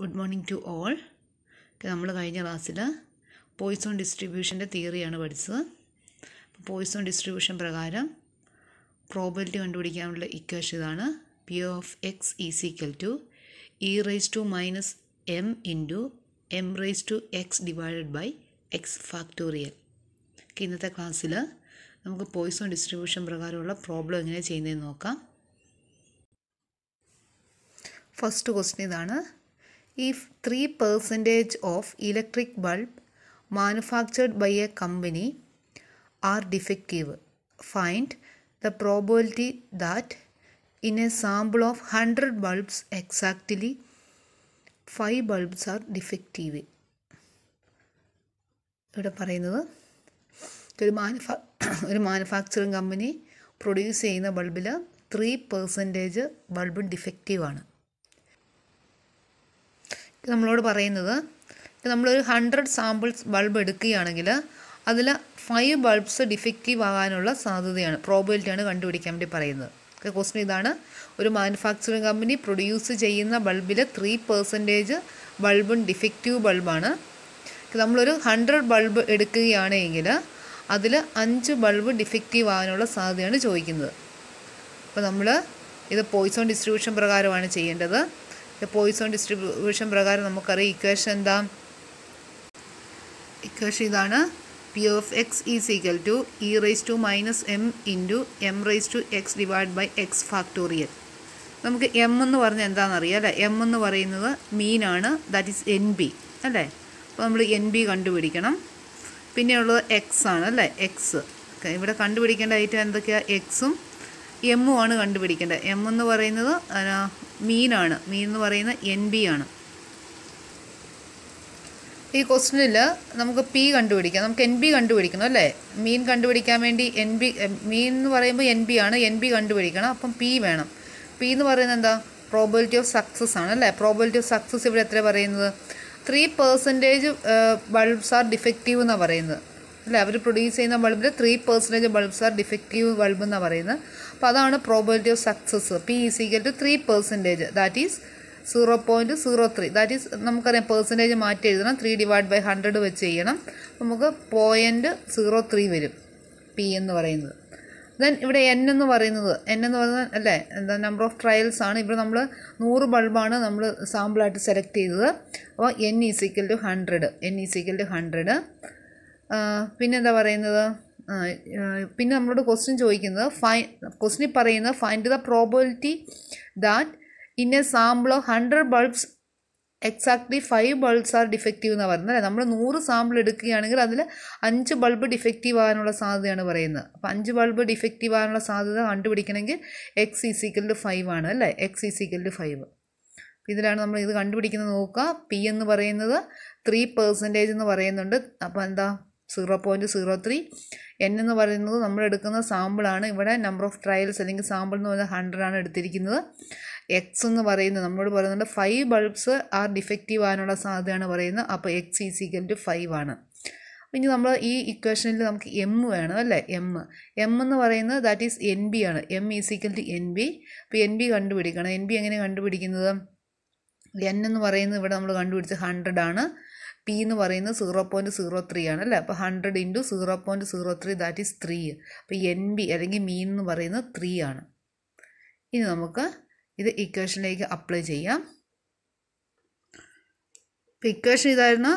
Good morning to all നമ്മൾ കഴിഞ്ഞ ക്ലാസ്സിൽ പോയിസോൺ ഡിസ്ട്രിബ്യൂഷൻ്റെ തിയറിയാണ് പഠിച്ചത് പോയിസോൺ ഡിസ്ട്രിബ്യൂഷൻ പ്രകാരം പ്രോബിലിറ്റി കണ്ടുപിടിക്കാനുള്ള ഇക്വേഷൻ ഇതാണ് P of X is equal to E raise to minus M into M raise to X divided by X factorial ഇന്നത്തെ ക്ലാസ്സിൽ നമുക്ക് പോയിസോൺ ഡിസ്ട്രിബ്യൂഷൻ പ്രകാരമുള്ള പ്രോബ്ലം എങ്ങനെ ചെയ്യുന്നതെന്ന് നോക്കാം ഫസ്റ്റ് ക്വസ്റ്റ്യൻ ഇതാണ് if 3% of electric bulb manufactured by a company are defective, find the probability that in a sample of 100 bulbs exactly 5 bulbs are defective. ഇവിടെ പറയുന്നത് ഒരു മാനുഫാ ഒരു മാനുഫാക്ചറിങ് കമ്പനി പ്രൊഡ്യൂസ് ചെയ്യുന്ന ബൾബിൽ ത്രീ പെർസെൻറ്റേജ് ബൾബും ഡിഫക്റ്റീവാണ് നമ്മളോട് പറയുന്നത് നമ്മളൊരു ഹൺഡ്രഡ് സാമ്പിൾസ് ബൾബ് എടുക്കുകയാണെങ്കിൽ അതിൽ ഫൈവ് ബൾബ്സ് ഡിഫക്റ്റീവ് ആകാനുള്ള സാധ്യതയാണ് പ്രോബിലിറ്റിയാണ് കണ്ടുപിടിക്കാൻ വേണ്ടി പറയുന്നത് ഓക്കെ ക്വസ്റ്റ്യൻ ഇതാണ് ഒരു മാനുഫാക്ചറിങ് കമ്പനി പ്രൊഡ്യൂസ് ചെയ്യുന്ന ബൾബിൽ ത്രീ പെർസെൻറ്റേജ് ബൾബും ഡിഫക്റ്റീവ് ബൾബാണ് നമ്മളൊരു ഹൺഡ്രഡ് ബൾബ് എടുക്കുകയാണെങ്കിൽ അതിൽ അഞ്ച് ബൾബ് ഡിഫക്റ്റീവ് ആകാനുള്ള സാധ്യതയാണ് ചോദിക്കുന്നത് അപ്പോൾ നമ്മൾ ഇത് പോയിസോൺ ഡിസ്ട്രിബ്യൂഷൻ പ്രകാരമാണ് ചെയ്യേണ്ടത് പോയിസൺ ഡിസ്ട്രിബ്യൂഷൻ പ്രകാരം നമുക്കറിയാം ഇക്വേഷൻ എന്താ ഇക്വേഷൻ ഇതാണ് P F X is equal to E raise to minus M into M raise to X divide by X factorial നമുക്ക് എം എന്ന് പറഞ്ഞാൽ എന്താണെന്നറിയാം അല്ലേ എം എന്ന് പറയുന്നത് മീനാണ് ദാറ്റ് ഈസ് എൻ ബി അല്ലേ അപ്പോൾ നമ്മൾ എൻ ബി കണ്ടുപിടിക്കണം പിന്നെയുള്ളത് എക്സ് ആണ് അല്ലേ എക്സ് ഓക്കെ ഇവിടെ കണ്ടുപിടിക്കേണ്ട ഐറ്റം എന്തൊക്കെയാണ് എക്സും എമ്മുമാണ് ആണ് കണ്ടുപിടിക്കേണ്ടത് എം എന്ന് പറയുന്നത് മീനാണ് മീൻ എന്ന് പറയുന്നത് എൻ ബി ആണ് ഈ ക്വസ്റ്റിനിൽ നമുക്ക് പി കണ്ടുപിടിക്കാം നമുക്ക് എൻ ബി കണ്ടുപിടിക്കണം അല്ലേ മീൻ കണ്ടുപിടിക്കാൻ വേണ്ടി എൻ ബി മീൻ എന്ന് പറയുമ്പോൾ എൻ ബി ആണ് എൻ ബി കണ്ടുപിടിക്കണം അപ്പം പി വേണം പി എന്ന് പറയുന്നത് എന്താ പ്രോബിലിറ്റി ഓഫ് സക്സസ് ആണ് അല്ലേ പ്രോബിലിറ്റി ഓഫ് സക്സസ് ഇവിടെ എത്ര പറയുന്നത് three percentage bulbs are defective എന്നാണ് പറയുന്നത് അല്ല അവർ പ്രൊഡ്യൂസ് ചെയ്യുന്ന ബൾബിൽ three percentage bulbs are defective bulb എന്നാണ് പറയുന്നത് അപ്പം അതാണ് പ്രോബിലിറ്റി ഓഫ് സക്സസ് പി ഇ is equal to three percentage that is zero point zero three that is നമുക്കറിയാം പെർസെൻറ്റേജ് മാറ്റി എഴുതണം ത്രീ ഡിവൈഡ് ബൈ ഹൺഡ്രഡ് വെച്ച് ചെയ്യണം നമുക്ക് പോയിൻറ്റ് സീറോ ത്രീ വരും പി എന്ന് പറയുന്നത് ദെൻ ഇവിടെ എൻ എന്ന് പറയുന്നത് എൻ എന്ന് പറയുന്നത് അല്ലേ എന്താ നമ്പർ ഓഫ് ട്രയൽസ് ആണ് ഇവിടെ നമ്മൾ നൂറ് ബൾബാണ് നമ്മൾ സാമ്പിളായിട്ട് സെലക്ട് ചെയ്തത് അപ്പോൾ N is equal to hundred N is equal to hundred പിന്നെന്താ പറയുന്നത് പിന്നെ നമ്മളോട് ക്വസ്റ്റ്യൻ ചോദിക്കുന്നത് ഫൈ ക്വസ്റ്റ്യനിൽ പറയുന്നത് find the probability that in a sample of hundred bulbs exactly five bulbs are defective എന്ന് പറയുന്നത് അല്ലേ നമ്മൾ നൂറ് സാമ്പിൾ എടുക്കുകയാണെങ്കിൽ അതിൽ അഞ്ച് ബൾബ് ഡിഫക്റ്റീവ് ആകാനുള്ള സാധ്യതയാണ് പറയുന്നത് അപ്പോൾ അഞ്ച് ബൾബ് ഡിഫക്റ്റീവ് ആകാനുള്ള സാധ്യത കണ്ടുപിടിക്കണമെങ്കിൽ എക്സ് ഈ ഫൈവ് ആണ് അല്ലേ എക്സ് ഈ സീക്കലിൻ്റെ ഫൈവ് ഇതിലാണ് നമ്മൾ ഇത് കണ്ടുപിടിക്കുന്നത് നോക്കുക പി എന്ന് പറയുന്നത് ത്രീ പെർസെൻറ്റേജ് എന്ന് പറയുന്നുണ്ട് അപ്പോൾ എന്താ zero point zero three N എന്ന് പറയുന്നത് നമ്മൾ എടുക്കുന്ന സാമ്പിളാണ് ഇവിടെ നമ്പർ ഓഫ് ട്രയൽസ് അല്ലെങ്കിൽ സാമ്പിൾ എന്ന് പറയുന്നത് ഹൺഡ്രഡ് ആണ് എടുത്തിരിക്കുന്നത് എക്സ് എന്ന് പറയുന്നത് നമ്മളോട് പറയുന്നുണ്ട് ഫൈവ് ബൾബ്സ് ആർ ഡിഫക്റ്റീവ് ആകാനുള്ള സാധ്യതയാണ് പറയുന്നത് അപ്പോൾ എക്സ് ഈസിക്കൽ ടു ഫൈവ് ആണ് ഇനി നമ്മൾ ഈ ഇക്വേഷനിൽ നമുക്ക് എം വേണം അല്ലേ എം എം എന്ന് പറയുന്നത് ദാറ്റ് ഈസ് എൻ ബി ആണ് M is equal to N P അപ്പോൾ എൻ ബി കണ്ടുപിടിക്കണം എൻ ബി എങ്ങനെ കണ്ടുപിടിക്കുന്നത് എൻ എന്ന് പറയുന്നത് ഇവിടെ നമ്മൾ കണ്ടുപിടിച്ച് ഹൺഡ്രഡ് ആണ് പി എന്ന് പറയുന്നത് സീറോ പോയിൻറ്റ് സീറോ ത്രീ ആണ് അല്ലേ അപ്പോൾ hundred into zero point zero three that is three അപ്പോൾ എൻ ബി അല്ലെങ്കിൽ മീൻ എന്ന് പറയുന്നത് ത്രീ ആണ് ഇനി നമുക്ക് ഇത് ഇക്വേഷനിലേക്ക് അപ്ലൈ ചെയ്യാം അപ്പോൾ ഇക്വേഷൻ ഇതായിരുന്നു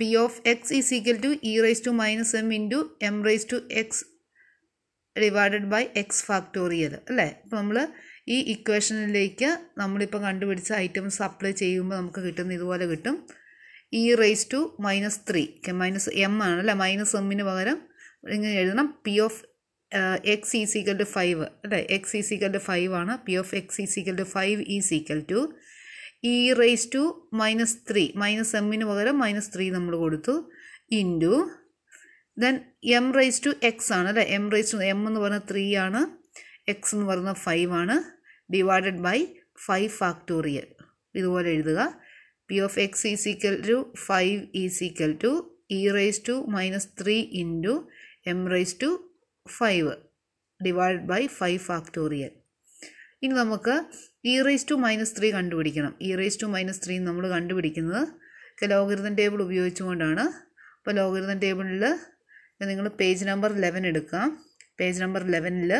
P of X is equal to E rise to minus M into M rise to X divided by X factorial അല്ലേ അപ്പോൾ നമ്മൾ ഈ ഇക്വേഷനിലേക്ക് നമ്മളിപ്പോൾ കണ്ടുപിടിച്ച ഐറ്റംസ് അപ്ലൈ ചെയ്യുമ്പോൾ നമുക്ക് കിട്ടുന്ന ഇതുപോലെ കിട്ടും E raise to minus three minus M ആണ് അല്ലേ മൈനസ് എമ്മിന് പകരം ഇങ്ങനെ എഴുതണം P of X is equal to five അല്ലേ X is equal to five ആണ് P of X is equal to five is equal to E raise to minus three minus എമ്മിന് പകരം മൈനസ് ത്രീ നമ്മൾ കൊടുത്തു into then M raise to X ആണ് അല്ലേ M raise to M എന്ന് പറഞ്ഞാൽ three ആണ് എക്സ് എന്ന് പറഞ്ഞാൽ ഫൈവ് ആണ് ഡിവൈഡഡ് ബൈ ഫൈവ് ഫാക്ടോറിയൽ ഇതുപോലെ എഴുതുക P of X is equal to five is equal to E raise to minus three into M raise to five divide by five factorial ഇനി നമുക്ക് E raise to minus three കണ്ടുപിടിക്കണം E raise to minus three നമ്മൾ കണ്ടുപിടിക്കുന്നത് logarithm table ഉപയോഗിച്ചുകൊണ്ടാണ് അപ്പോൾ logarithm ടേബിളിൽ നിങ്ങൾ page number eleven എടുക്കാം പേജ് നമ്പർ ലെവനിൽ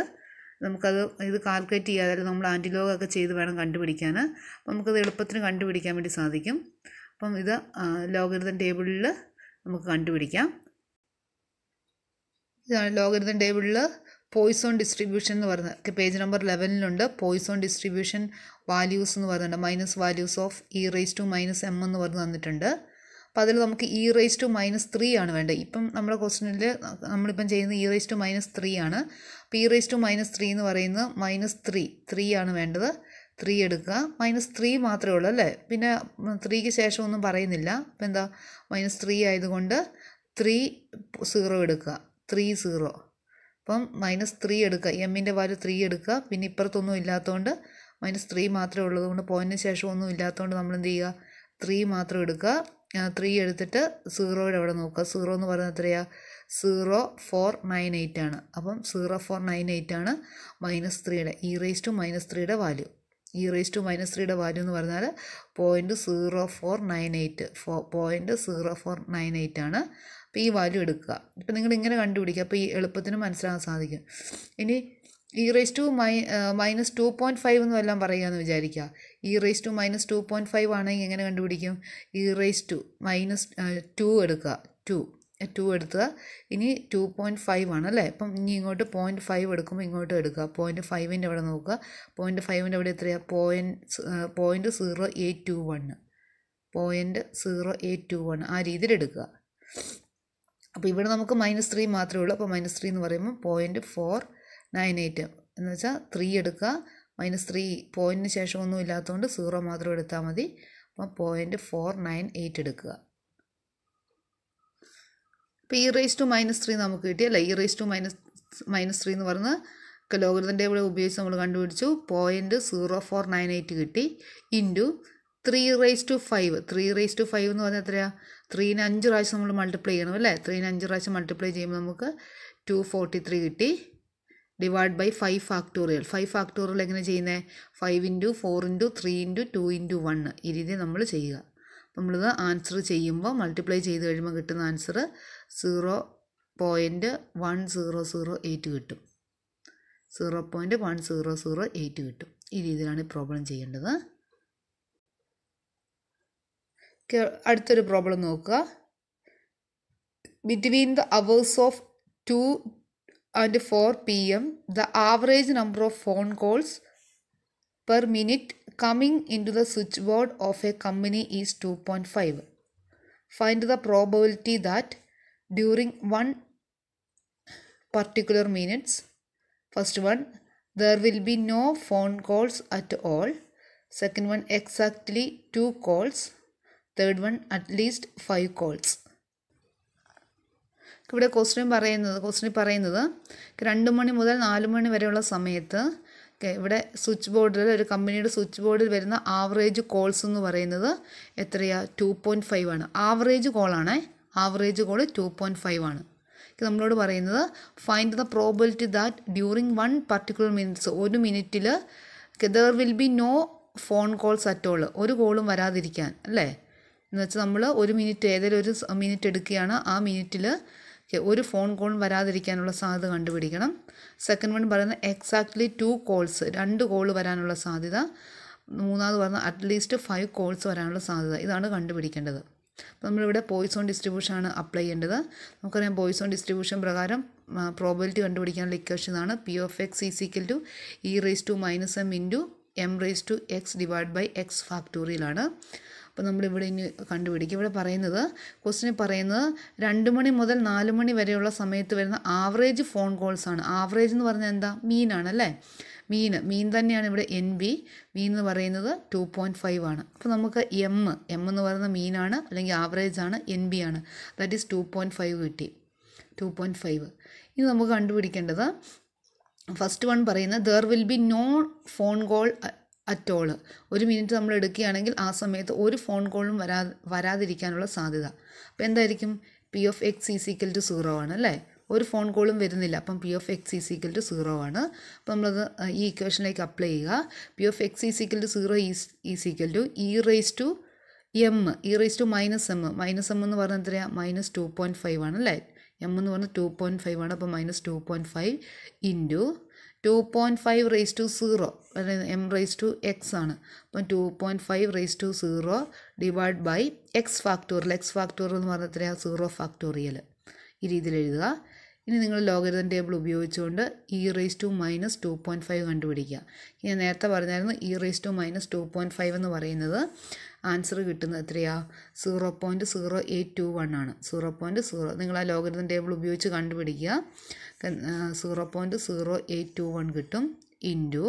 നമുക്കത് ഇത് കാൽക്കുലേറ്റ് ചെയ്യാതെ നമ്മൾ ആൻറ്റിലോഗൊക്കെ ചെയ്ത് വേണം കണ്ടുപിടിക്കാൻ അപ്പം നമുക്കത് എളുപ്പത്തിന് കണ്ടുപിടിക്കാൻ വേണ്ടി സാധിക്കും അപ്പം ഇത് ലോഗരിതം ടേബിളിൽ നമുക്ക് കണ്ടുപിടിക്കാം ഇതാണ് ലോഗരിതം ടേബിളിൽ പോയിസോൺ ഡിസ്ട്രിബ്യൂഷൻ എന്ന് പറയുന്നത് പേജ് നമ്പർ ലെവനിലുണ്ട് പോയിസോൺ ഡിസ്ട്രിബ്യൂഷൻ വാല്യൂസ് എന്ന് പറയുന്നുണ്ട് minus values of E raise to minus M എന്ന് പറഞ്ഞ് തന്നിട്ടുണ്ട് അപ്പോൾ അതിൽ നമുക്ക് E raise to minus three ആണ് വേണ്ടത് ഇപ്പം നമ്മുടെ ക്വസ്റ്റിനിൽ നമ്മളിപ്പം ചെയ്യുന്നത് E raise to minus three ആണ് P raise to minus three എന്ന് പറയുന്നത് മൈനസ് ത്രീ ത്രീ ആണ് വേണ്ടത് ത്രീ എടുക്കുക മൈനസ് ത്രീ മാത്രമേ ഉള്ളൂ അല്ലേ പിന്നെ ത്രീക്ക് ശേഷം ഒന്നും പറയുന്നില്ല അപ്പം എന്താ മൈനസ് ത്രീ ആയതുകൊണ്ട് ത്രീ സീറോ എടുക്കുക ത്രീ സീറോ അപ്പം മൈനസ് ത്രീ എടുക്കുക എമ്മിൻ്റെ വാല് ത്രീ എടുക്കുക പിന്നെ ഇപ്പുറത്തൊന്നും ഇല്ലാത്തതുകൊണ്ട് മൈനസ് ത്രീ മാത്രമേ ഉള്ളതുകൊണ്ട് പോയിൻറ്റിന് ശേഷം ഒന്നും ഇല്ലാത്തതുകൊണ്ട് നമ്മൾ എന്ത് ചെയ്യുക ത്രീ മാത്രം എടുക്കുക ത്രീ എടുത്തിട്ട് സീറോയുടെ അവിടെ നോക്കുക സീറോ എന്ന് പറയുന്നത് എത്രയാണ് സീറോ ഫോർ നയൻ എയ്റ്റ് ആണ് അപ്പം സീറോ ഫോർ നയൻ എയ്റ്റ് ആണ് മൈനസ് ത്രീയുടെ ഇ റേസ് ടു മൈനസ് ത്രീയുടെ value E raise to minus ത്രീയുടെ വാല്യൂ എന്ന് പറഞ്ഞാൽ point zero four nine eight ഫോ point zero four nine eight ആണ് അപ്പോൾ ഈ വാല്യൂ എടുക്കുക ഇപ്പം നിങ്ങൾ ഇങ്ങനെ കണ്ടുപിടിക്കുക അപ്പോൾ ഈ എളുപ്പത്തിന് മനസ്സിലാകാൻ സാധിക്കും ഇനി ഇ റേസ് ടു മൈ മൈനസ് ടു പോയിൻറ്റ് ഫൈവ് എന്ന് എല്ലാം പറയുകയെന്ന് വിചാരിക്കുക E raise to minus two point five ആണെങ്കിൽ എങ്ങനെ കണ്ടുപിടിക്കും E raise to minus two എടുക്കുക ടു ടു എടുത്തുക ഇനി ടു പോയിൻറ്റ് ഫൈവ് ആണ് അല്ലേ അപ്പം ഇനി ഇങ്ങോട്ട് പോയിൻറ്റ് ഫൈവ് എടുക്കുമ്പോൾ ഇങ്ങോട്ട് എടുക്കുക പോയിൻറ്റ് ഫൈവിൻ്റെ അവിടെ നോക്കുക പോയിൻറ്റ് ഫൈവിൻ്റെ അവിടെ എത്രയാണ് point point zero eight two one point zero eight two one ആ രീതിയിൽ എടുക്കുക അപ്പോൾ ഇവിടെ നമുക്ക് മൈനസ് ത്രീ മാത്രമേ ഉള്ളൂ അപ്പോൾ മൈനസ് ത്രീ എന്ന് പറയുമ്പോൾ പോയിൻറ്റ് ഫോർ നയൻ എയ്റ്റ് എന്ന് വെച്ചാൽ ത്രീ എടുക്കുക മൈനസ് ത്രീ പോയിൻറ്റിന് ശേഷം ഒന്നും ഇല്ലാത്തതുകൊണ്ട് സീറോ മാത്രം എടുത്താൽ മതി അപ്പോൾ പോയിൻറ്റ് ഫോർ നയൻ എയ്റ്റ് എടുക്കുക ഇപ്പോൾ E raise to minus three നമുക്ക് കിട്ടി അല്ലേ E raise to minus minus three എന്ന് പറഞ്ഞ് ലോകൃതൻ്റെ ഇവിടെ ഉപയോഗിച്ച് നമ്മൾ കണ്ടുപിടിച്ചു point zero four nine eight കിട്ടി into three raise to five three raise to five എന്ന് പറഞ്ഞാൽ എത്രയാണ് ത്രീന് അഞ്ച് പ്രാവശ്യം നമ്മൾ മൾട്ടിപ്ലൈ ചെയ്യണം അല്ലേ ത്രീന് അഞ്ച് പ്രാവശ്യം മൾട്ടിപ്ലൈ ചെയ്യുമ്പോൾ നമുക്ക് ടു ഫോർട്ടി ത്രീ കിട്ടി divide by five factorial five factorial എങ്ങനെ ചെയ്യുന്നത് five into four into three into two into one ഈ രീതി നമ്മൾ ചെയ്യുക നമ്മളിത് ആൻസർ ചെയ്യുമ്പോൾ മൾട്ടിപ്ലൈ ചെയ്ത് കഴിയുമ്പോൾ കിട്ടുന്ന answer zero point one zero zero eight കിട്ടും zero point one zero zero eight കിട്ടും ഈ രീതിയിലാണ് ഈ പ്രോബ്ലം ചെയ്യേണ്ടത് അടുത്തൊരു പ്രോബ്ലം നോക്കുക between the hours of two and four P M the average number of phone calls per minute coming in to the switchboard of a company is two point five find the probability that during one particular minutes. First one, there will be no phone calls at all. Second one, exactly two calls. Third one, at least five calls. ഇവിടെ question പറയുന്നത് question പറയുന്നത് രണ്ട് മണി മുതൽ നാല് മണി വരെയുള്ള സമയത്ത് ഇവിടെ switch ബോർഡിൽ ഒരു കമ്പനിയുടെ സ്വിച്ച് ബോർഡിൽ വരുന്ന ആവറേജ് കോൾസ് എന്ന് പറയുന്നത് എത്രയാണ് ടു പോയിൻറ്റ് ഫൈവ് ആണ് ആവറേജ് കോളാണേ average code two point five ആണ് നമ്മളോട് പറയുന്നത് find the probability that during one particular minutes ഒരു മിനിറ്റിൽ there will be no phone calls at all ഒരു കോളും വരാതിരിക്കാൻ അല്ലേ എന്ന് വെച്ചാൽ നമ്മൾ ഒരു മിനിറ്റ് ഏതെങ്കിലും ഒരു മിനിറ്റ് എടുക്കുകയാണ് ആ മിനിറ്റിൽ ഒരു ഫോൺ കോളും വരാതിരിക്കാനുള്ള സാധ്യത കണ്ടുപിടിക്കണം സെക്കൻഡ് വൺ പറയുന്നത് എക്സാക്ട്ലി ടു കോൾസ് രണ്ട് കോൾ വരാനുള്ള സാധ്യത മൂന്നാമത് പറഞ്ഞാൽ അറ്റ്ലീസ്റ്റ് ഫൈവ് കോൾസ് വരാനുള്ള സാധ്യത ഇതാണ് കണ്ടുപിടിക്കേണ്ടത് അപ്പോൾ നമ്മളിവിടെ പോയിസോൺ ആണ് അപ്ലൈ ചെയ്യേണ്ടത് നമുക്കറിയാം പോയിസോൺ ഡിസ്ട്രിബ്യൂഷൻ പ്രകാരം പ്രോബിലിറ്റി കണ്ടുപിടിക്കാനുള്ള ഇക്വേഷൻ e ആണ് P of X is equal to E raise to minus M into M raise to X divide by X ഫാക്ടോറിയലാണ് അപ്പോൾ നമ്മളിവിടെ ഇനി കണ്ടുപിടിക്കും ഇവിടെ പറയുന്നത് ക്വസ്റ്റിന് പറയുന്നത് രണ്ട് മണി മുതൽ നാല് മണി വരെയുള്ള സമയത്ത് വരുന്ന ആവറേജ് ഫോൺ കോൾസ് ആണ് ആവറേജ് എന്ന് പറഞ്ഞാൽ എന്താ മീനാണ് അല്ലേ മീൻ മീൻ തന്നെയാണ് ഇവിടെ എൻ ബി മീൻ എന്ന് പറയുന്നത് ടു പോയിൻറ്റ് ഫൈവ് ആണ് അപ്പോൾ നമുക്ക് എം എം എന്ന് പറയുന്ന മീനാണ് അല്ലെങ്കിൽ ആവറേജ് ആണ് എൻ ബി ആണ് that is two point five കിട്ടി ടു പോയിൻറ്റ് ഫൈവ് ഇനി നമുക്ക് കണ്ടുപിടിക്കേണ്ടത് ഫസ്റ്റ് വൺ പറയുന്നത് there will be no phone call at all ഒരു മിനിറ്റ് നമ്മൾ എടുക്കുകയാണെങ്കിൽ ആ സമയത്ത് ഒരു ഫോൺ കോളും വരാ വരാതിരിക്കാനുള്ള സാധ്യത അപ്പോൾ എന്തായിരിക്കും P of X is equal to zero ആണ് അല്ലേ ഒരു ഫോൺ കോളും വരുന്നില്ല അപ്പം P of X is equal to zero ആണ് അപ്പം നമ്മളത് ഈ ഇക്വേഷനിലേക്ക് അപ്ലൈ ചെയ്യുക P of X is equal to zero is is equal to E raise to M e raise to minus M minus M എന്ന് പറഞ്ഞാൽ എത്രയാണ് മൈനസ് ടു പോയിൻറ്റ് ഫൈവ് ആണ് അല്ലേ എം എന്ന് പറഞ്ഞാൽ ടു പോയിൻറ്റ് ഫൈവ് ആണ് അപ്പം minus two point five into two point five raise to zero അതായത് എം റേസ് ടു എക്സ് ആണ് അപ്പം two point five raise to zero divide by X factorial X factorial എന്ന് പറഞ്ഞാൽ എത്രയാണ് സീറോ ഫാക്ടോറിയൽ ഈ രീതിയിൽ എഴുതുക ഇനി നിങ്ങൾ ലോഗരിതം ടേബിൾ ഉപയോഗിച്ചുകൊണ്ട് e raise to minus two point five കണ്ടുപിടിക്കുക ഇനി നേരത്തെ പറഞ്ഞായിരുന്നു e raise to minus two point five എന്ന് പറയുന്നത് ആൻസർ കിട്ടുന്നത് എത്രയാണ് zero point zero eight two one ആണ് സീറോ പോയിൻറ്റ് സീറോ നിങ്ങൾ ആ ലോഗരിതം ടേബിൾ ഉപയോഗിച്ച് കണ്ടുപിടിക്കുക zero point zero eight two one കിട്ടും into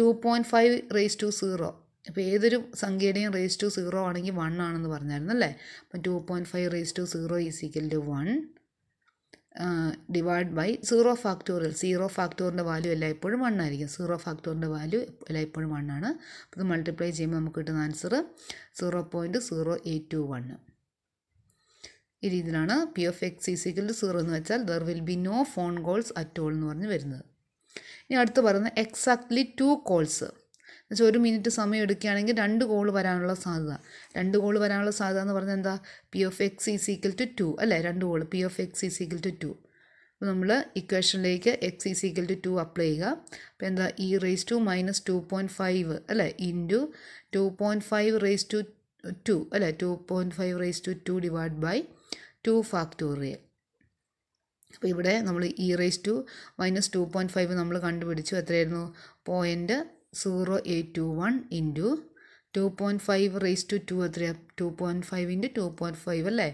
two point five raise to zero അപ്പോൾ ഏതൊരു സംഖ്യയുടെയും റേസ് ടു സീറോ ആണെങ്കിൽ വൺ ആണെന്ന് പറഞ്ഞായിരുന്നു അല്ലേ അപ്പം two point five raise to zero is equal to one divide by zero factorial zero ഫാക്ടോറിൻ്റെ വാല്യൂ എല്ലായ്പ്പോഴും വൺ ആയിരിക്കും സീറോ ഫാക്ടോറിൻ്റെ വാല്യൂ എല്ലായ്പ്പോഴും വണ്ണാണ് അപ്പോൾ ഇത് മൾട്ടിപ്ലൈ ചെയ്യുമ്പോൾ നമുക്ക് കിട്ടുന്ന answer zero point zero eight two one ഈ രീതിയിലാണ് P F X is equal to zero എന്ന് വെച്ചാൽ there will be no phone calls at all എന്ന് പറഞ്ഞ് വരുന്നത് ഇനി അടുത്ത് പറയുന്നത് എക്സാക്ട്ലി ടു കോൾസ് എന്നുവെച്ചാൽ ഒരു മിനിറ്റ് സമയം എടുക്കുകയാണെങ്കിൽ രണ്ട് ഗോൾ വരാനുള്ള സാധ്യത രണ്ട് ഗോൾ വരാനുള്ള സാധ്യത എന്ന് പറഞ്ഞാൽ എന്താ P of X is equal to two അല്ലേ രണ്ട് goal P of X is equal to two അപ്പോൾ നമ്മൾ ഇക്വേഷനിലേക്ക് X is equal to two apply ചെയ്യുക അപ്പോൾ എന്താ e raise to minus two point five അല്ലേ into two point five raise to two അല്ലേ two point five raise to two divide by two factorial അപ്പോൾ ഇവിടെ നമ്മൾ e raise to minus two point five നമ്മൾ കണ്ടുപിടിച്ചു എത്രയായിരുന്നു point zero eight two one into two point five raise to two എത്ര two point five into two point five അല്ലേ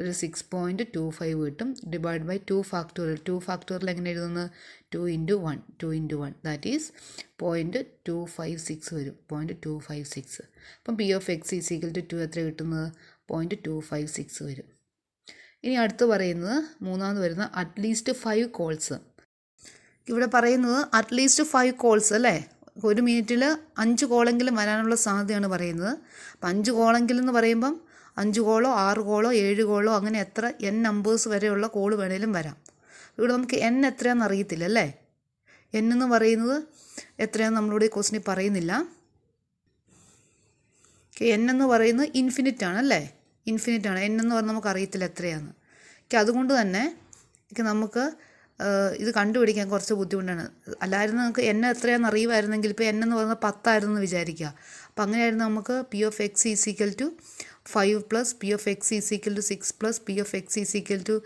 ഒരു six point two five കിട്ടും divide by two factorial two factorial എങ്ങനെ എഴുതുന്നത് two into one two into one that is point two five six വരും point two five six അപ്പം P of X is equal to two എത്ര കിട്ടുന്നത് point two five six വരും ഇനി അടുത്ത് പറയുന്നത് മൂന്നാമത് വരുന്നത് അറ്റ്ലീസ്റ്റ് ഫൈവ് കോൾസ് ഇവിടെ പറയുന്നത് അറ്റ്ലീസ്റ്റ് ഫൈവ് കോൾസ് അല്ലേ ഒരു മിനിറ്റിൽ അഞ്ച് കോളെങ്കിലും വരാനുള്ള സാധ്യതയാണ് പറയുന്നത് അപ്പം അഞ്ച് കോളെങ്കിലും എന്ന് പറയുമ്പം അഞ്ച് കോളോ ആറ് കോളോ ഏഴ് കോളോ അങ്ങനെ എത്ര എൻ നമ്പേഴ്സ് വരെയുള്ള കോൾ വേണേലും വരാം ഇവിടെ നമുക്ക് എൻ എത്രയാണെന്ന് അറിയത്തില്ല അല്ലേ എൻ എന്ന് പറയുന്നത് എത്രയാണെന്ന് നമ്മളോട് ഈ ക്വസ്റ്റിനി പറയുന്നില്ല എൻ എന്ന് പറയുന്നത് ഇൻഫിനിറ്റ് ആണ് അല്ലേ ഇൻഫിനിറ്റ് ആണ് എൻ എന്ന് പറഞ്ഞാൽ നമുക്ക് അറിയത്തില്ല എത്രയാണെന്ന് അതുകൊണ്ട് തന്നെ നമുക്ക് ഇത് കണ്ടുപിടിക്കാൻ കുറച്ച് ബുദ്ധിമുട്ടാണ് അല്ലായിരുന്നു നമുക്ക് എന്നെ എത്രയാണെന്ന് അറിയുമായിരുന്നെങ്കിൽ ഇപ്പോൾ എന്നെന്ന് പറഞ്ഞാൽ പത്തായിരുന്നു വിചാരിക്കുക അപ്പം അങ്ങനെയായിരുന്നു നമുക്ക് P of X is equal to five plus P of X is equal to six plus P of X is equal to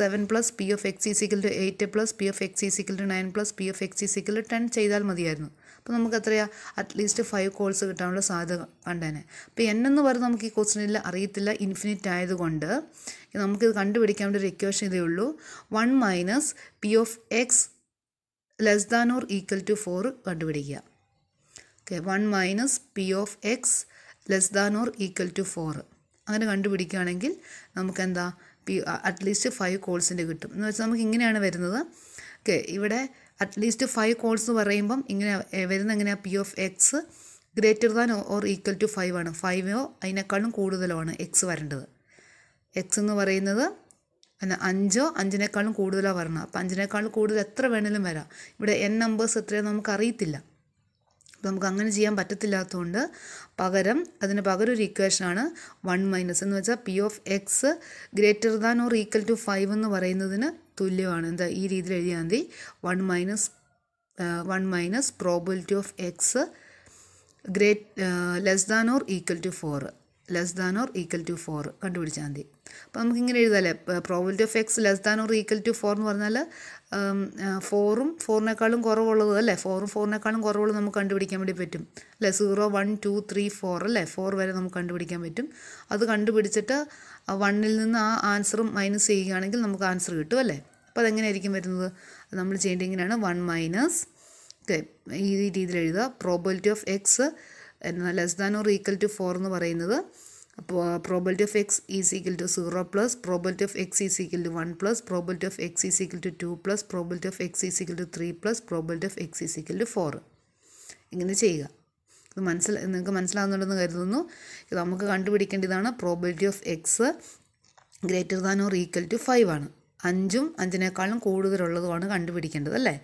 seven plus P of X is equal to eight plus P of X is equal to nine plus P of X is equal to ten ചെയ്താൽ മതിയായിരുന്നു അപ്പോൾ നമുക്ക് എത്രയാണ് at least five calls കിട്ടാനുള്ള സാധ്യത കണ്ടേനെ അപ്പോൾ എന്നെന്ന് പറഞ്ഞ് നമുക്ക് ഈ ക്വസ്റ്റിനിൽ അറിയത്തില്ല ഇൻഫിനിറ്റ് ആയതുകൊണ്ട് നമുക്കിത് കണ്ടുപിടിക്കാൻ വേണ്ടി ഒരു ഇക്വേഷൻ ഇതേ ഉള്ളൂ one minus P of X less than or equal to four കണ്ടുപിടിക്കുക okay one minus P of X less than or equal to four അങ്ങനെ കണ്ടുപിടിക്കുകയാണെങ്കിൽ നമുക്കെന്താ പി അറ്റ്ലീസ്റ്റ് ഫൈവ് കോൾസിൻ്റെ കിട്ടും എന്ന് വെച്ചാൽ നമുക്ക് ഇങ്ങനെയാണ് വരുന്നത് ഓക്കെ ഇവിടെ അറ്റ്ലീസ്റ്റ് ഫൈവ് കോൾസ് എന്ന് പറയുമ്പം ഇങ്ങനെ വരുന്ന എങ്ങനെയാണ് P of X greater than or equal to five ആണ് ഫൈവോ അതിനേക്കാളും കൂടുതലോ ആണ് എക്സ് വരേണ്ടത് എക്സ് എന്ന് പറയുന്നത് പിന്നെ അഞ്ചോ അഞ്ചിനേക്കാളും കൂടുതലോ വരണം അപ്പം അഞ്ചിനേക്കാളും കൂടുതൽ എത്ര വേണേലും വരാം ഇവിടെ എൻ നമ്പേഴ്സ് എത്രയാണെന്ന് നമുക്ക് അറിയത്തില്ല അപ്പം നമുക്ക് അങ്ങനെ ചെയ്യാൻ പറ്റത്തില്ലാത്തതുകൊണ്ട് പകരം അതിന് പകരം ഒരു ഇക്വേഷനാണ് വൺ മൈനസ് എന്ന് വെച്ചാൽ P of X greater than or equal to five എന്ന് പറയുന്നതിന് തുല്യമാണ് എന്താ ഈ രീതിയിൽ എഴുതിയാൽ മതി one minus one minus probability of X great less than or equal to four less than or equal to four കണ്ടുപിടിച്ചാൽ മതി അപ്പോൾ നമുക്കിങ്ങനെ എഴുതാമല്ലേ probability of X less than or equal to four എന്ന് പറഞ്ഞാൽ ഫോറും ഫോറിനേക്കാളും കുറവുള്ളത് അല്ലേ ഫോറും ഫോറിനേക്കാളും കുറവുള്ളത് നമുക്ക് കണ്ടുപിടിക്കാൻ വേണ്ടി പറ്റും അല്ലേ zero one two three four അല്ലേ ഫോർ വരെ നമുക്ക് കണ്ടുപിടിക്കാൻ പറ്റും അത് കണ്ടുപിടിച്ചിട്ട് വണ്ണിൽ നിന്ന് ആ ആൻസറും മൈനസ് ചെയ്യുകയാണെങ്കിൽ നമുക്ക് ആൻസർ കിട്ടും അല്ലേ അപ്പോൾ അതെങ്ങനെയായിരിക്കും വരുന്നത് നമ്മൾ ചെയ്യേണ്ടത് ഇങ്ങനെയാണ് വൺ മൈനസ് ഈ രീതിയിൽ എഴുതുക പ്രോബിലിറ്റി ഓഫ് എക്സ് എന്നാൽ less than or equal to four എന്ന് പറയുന്നത് അപ്പോൾ probability of X is equal to zero plus probability of X is equal to one plus probability of X is equal to two plus probability of X is equal to three plus probability of X is equal to four ഇങ്ങനെ ചെയ്യുക ഇത് മനസ്സിലാ നിങ്ങൾക്ക് മനസ്സിലാകുന്നുണ്ടെന്ന് കരുതുന്നു ഇത് നമുക്ക് കണ്ടുപിടിക്കേണ്ടതാണ് probability of X greater than or equal to five ആണ് അഞ്ചും അഞ്ചിനേക്കാളും കൂടുതലുള്ളതുമാണ് കണ്ടുപിടിക്കേണ്ടത് അല്ലേ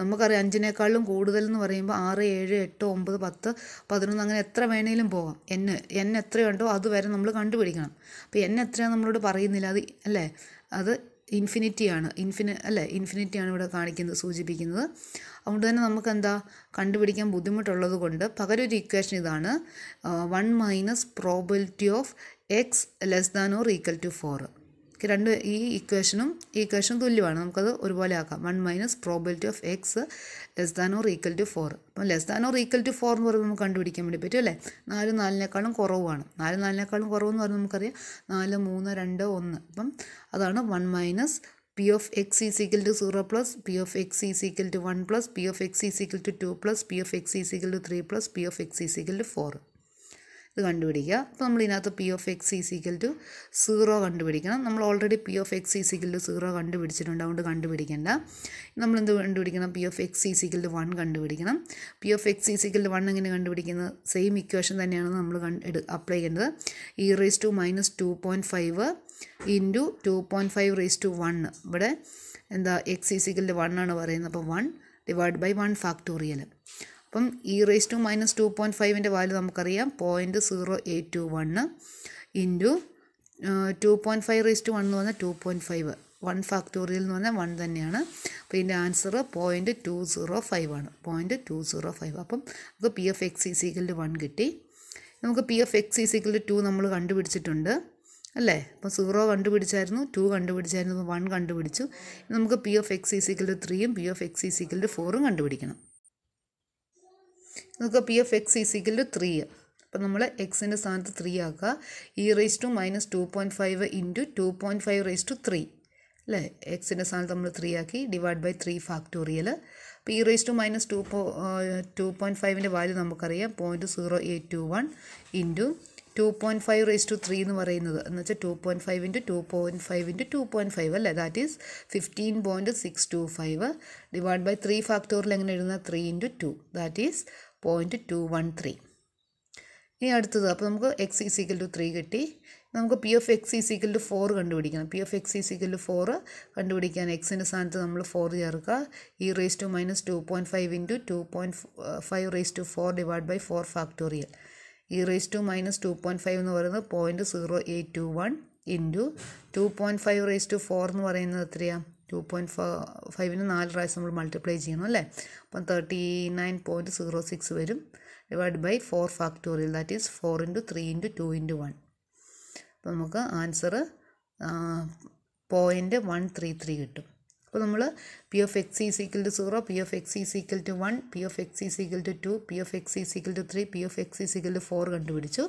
നമുക്കറിയാം അഞ്ചിനേക്കാളും കൂടുതൽ എന്ന് പറയുമ്പോൾ ആറ് ഏഴ് എട്ട് ഒമ്പത് പത്ത് പതിനൊന്ന് അങ്ങനെ എത്ര വേണേലും പോകാം എന്ന് എൻ എത്രയുണ്ടോ അതുവരെ നമ്മൾ കണ്ടുപിടിക്കണം അപ്പോൾ എൻ എത്രയാണ് നമ്മളോട് പറയുന്നില്ല അത് അല്ലേ അത് ഇൻഫിനിറ്റിയാണ് ഇൻഫിനി അല്ലേ ഇൻഫിനിറ്റിയാണ് ഇവിടെ കാണിക്കുന്നത് സൂചിപ്പിക്കുന്നത് അതുകൊണ്ട് തന്നെ നമുക്ക് എന്താ കണ്ടുപിടിക്കാൻ ബുദ്ധിമുട്ടുള്ളത് കൊണ്ട് പകരൊരു ഇക്വേഷൻ ഇതാണ് one minus probability of X less than or equal to four രണ്ട് ഈ ഇക്വേഷനും ഈ ഇക്വേഷനും തുല്യമാണ് നമുക്കത് ഒരുപോലെ ആക്കാം one minus probability of X less than or equal to four അപ്പം less than or equal to four എന്ന് പറയുമ്പോൾ നമുക്ക് കണ്ടുപിടിക്കാൻ വേണ്ടി പറ്റും അല്ലേ നാല് നാലിനേക്കാളും കുറവാണ് നാല് നാലിനേക്കാളും കുറവെന്ന് പറഞ്ഞാൽ നമുക്കറിയാം നാല് മൂന്ന് രണ്ട് ഒന്ന് അപ്പം അതാണ് one minus P of X is equal to zero plus P of X is equal to one plus P of X is equal to two plus P of X is equal to three plus P of X is equal to four ഇത് കണ്ടുപിടിക്കുക അപ്പോൾ നമ്മൾ ഇതിനകത്ത് P of X is equal to zero കണ്ടുപിടിക്കണം നമ്മൾ already P of X is equal to zero കണ്ടുപിടിച്ചിട്ടുണ്ട് അതുകൊണ്ട് കണ്ടുപിടിക്കേണ്ട നമ്മൾ എന്ത് കണ്ടുപിടിക്കണം P of X is equal to one കണ്ടുപിടിക്കണം P of X is equal to one എങ്ങനെ കണ്ടുപിടിക്കുന്നത് സെയിം ഇക്വേഷൻ തന്നെയാണ് നമ്മൾ കണ്ട് അപ്ലൈ ചെയ്യേണ്ടത് e raise to minus two point five into two point five raise to one ഇവിടെ എന്താ എക്സ് ഈസിക്കൽ ടു വൺ ആണ് പറയുന്നത് അപ്പോൾ one divide by one factorial അപ്പം e raise to minus two point ഫൈവിൻ്റെ വാല്യൂ നമുക്കറിയാം point zero eight two one into two point five raise to one എന്ന് പറഞ്ഞാൽ two point five one factorial എന്ന് പറഞ്ഞാൽ വൺ തന്നെയാണ് അപ്പോൾ ഇതിൻ്റെ answer point two zero five ആണ് പോയിൻറ്റ് ടു സീറോ ഫൈവ് അപ്പം നമുക്ക് പി എഫ് എക്സ് ഈസിക്കലിൻ്റെ വൺ കിട്ടി നമുക്ക് പി എഫ് എക്സ് ഈസിക്കലിൻ്റെ ടു നമ്മൾ കണ്ടുപിടിച്ചിട്ടുണ്ട് അല്ലേ അപ്പോൾ സീറോ കണ്ടുപിടിച്ചായിരുന്നു ടു കണ്ടുപിടിച്ചായിരുന്നു വൺ കണ്ടുപിടിച്ചു നമുക്ക് പി എഫ് എക്സ് ഈസിക്കലിൻ്റെ ത്രീയും പി എഫ് എക്സ് ഈസിക്കലിൻ്റെ ഫോറും കണ്ടുപിടിക്കണം നമുക്ക് P F X is equal to three അപ്പം നമ്മൾ എക്സിൻ്റെ സ്ഥാനത്ത് ത്രീ ആക്കുക e raise to minus two point five into two point five raise to three അല്ലേ എക്സിൻ്റെ സ്ഥാനത്ത് നമ്മൾ ത്രീ ആക്കി ഡിവൈഡ് ബൈ ത്രീ ഫാക്ടോറിയൽ അപ്പോൾ e raise to minus two പോ ടു പോയിൻറ്റ് ഫൈവിൻ്റെ വാല്യൂ നമുക്കറിയാം point zero eight two one into two point five raise to three എന്ന് പറയുന്നത് എന്ന് വെച്ചാൽ two point five into two point five into two point five അല്ലേ that is fifteen point six two five divide by three factorial എങ്ങനെ എഴുതുന്ന three into two that is point two one three ഇനി അടുത്തത് അപ്പോൾ നമുക്ക് X is equal to three കിട്ടി നമുക്ക് P F X is equal to four കണ്ടുപിടിക്കണം P F X is equal to four കണ്ടുപിടിക്കാൻ എക്സിൻ്റെ സ്ഥാനത്ത് നമ്മൾ ഫോർ ചേർക്കുക e raise to minus two point five into two point five raise to four divide by four factorial e raise to minus two point five എന്ന് പറയുന്നത് point zero eight two one into two point five raise to four എന്ന് പറയുന്നത് എത്രയാണ് two point ഫൈവിന് നാല് പ്രാവശ്യം നമ്മൾ multiply ചെയ്യണം അല്ലേ അപ്പം thirty nine point zero six വരും divide by four factorial that is four into three into two into one അപ്പോൾ നമുക്ക് answer point one three three കിട്ടും അപ്പോൾ നമ്മൾ P F X is equal to zero P F X is equal to one P F X is equal to two P F X is equal to three P F X is equal to four കണ്ടുപിടിച്ചു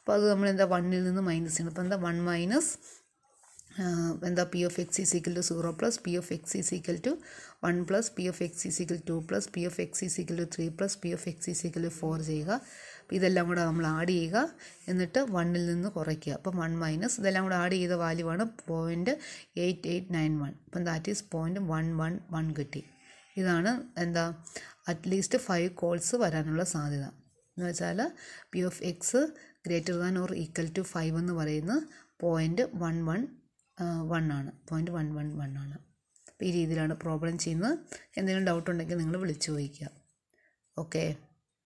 അപ്പോൾ അത് നമ്മൾ എന്താ വണ്ണിൽ നിന്ന് minus ചെയ്യണം അപ്പോൾ എന്താ വൺ മൈനസ് എന്താ P of X is equal to zero plus P of X is equal to one plus P of X is equal to plus P of X is equal to three plus P of X is equal to four ചെയ്യുക ഇതെല്ലാം കൂടെ നമ്മൾ add ചെയ്യുക എന്നിട്ട് വണ്ണിൽ നിന്ന് കുറയ്ക്കുക അപ്പം വൺ മൈനസ് ഇതെല്ലാം കൂടെ ആഡ് ചെയ്ത വാല്യൂ ആണ് point eight eight nine one അപ്പം that is point one one one കിട്ടി ഇതാണ് എന്താ അറ്റ്ലീസ്റ്റ് ഫൈവ് കോൾസ് വരാനുള്ള സാധ്യത എന്ന് വെച്ചാൽ P of X greater than or equal to five എന്ന് പറയുന്ന പോയിൻ്റ് വൺ വൺ വൺ ആണ് പോയിൻറ്റ് വൺ വൺ വൺ ആണ് അപ്പോൾ ഈ രീതിയിലാണ് പ്രോബ്ലം ചെയ്യുന്നത് എന്തെങ്കിലും ഡൗട്ട് ഉണ്ടെങ്കിൽ നിങ്ങൾ വിളിച്ചു ചോദിക്കുക ഓക്കേ